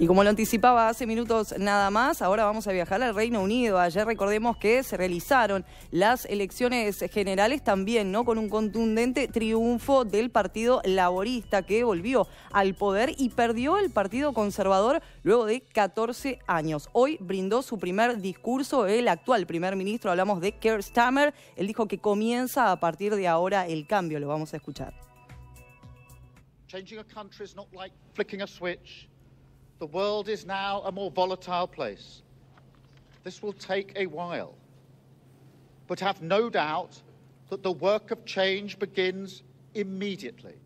Y como lo anticipaba hace minutos nada más, ahora vamos a viajar al Reino Unido. Ayer recordemos que se realizaron las elecciones generales también, ¿no? Con un contundente triunfo del Partido Laborista que volvió al poder y perdió el Partido Conservador luego de 14 años. Hoy brindó su primer discurso el actual primer ministro, hablamos de Keir Stammer. Él dijo que comienza a partir de ahora el cambio, lo vamos a escuchar. The world is now a more volatile place. This will take a while. But have no doubt that the work of change begins immediately.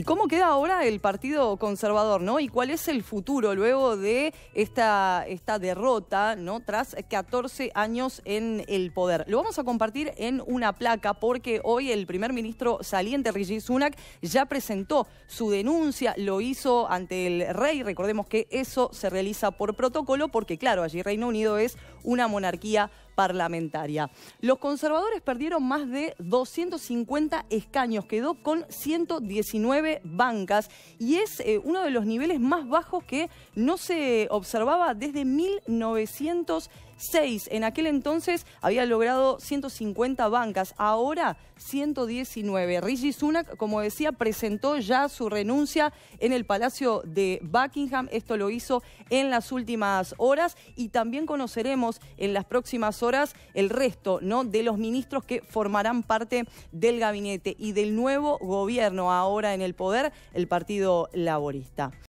¿Y cómo queda ahora el Partido Conservador, no? ¿Y cuál es el futuro luego de esta, esta derrota, no? Tras 14 años en el poder. Lo vamos a compartir en una placa porque hoy el primer ministro saliente, Rishi Sunak, ya presentó su denuncia, lo hizo ante el rey. Recordemos que eso se realiza por protocolo porque, claro, allí Reino Unido es una monarquía parlamentaria. Los conservadores perdieron más de 250 escaños, quedó con 119 bancas y es eh, uno de los niveles más bajos que no se observaba desde 1900. 6. En aquel entonces había logrado 150 bancas, ahora 119. Rishi Sunak, como decía, presentó ya su renuncia en el Palacio de Buckingham. Esto lo hizo en las últimas horas y también conoceremos en las próximas horas el resto ¿no? de los ministros que formarán parte del gabinete y del nuevo gobierno ahora en el poder, el Partido Laborista.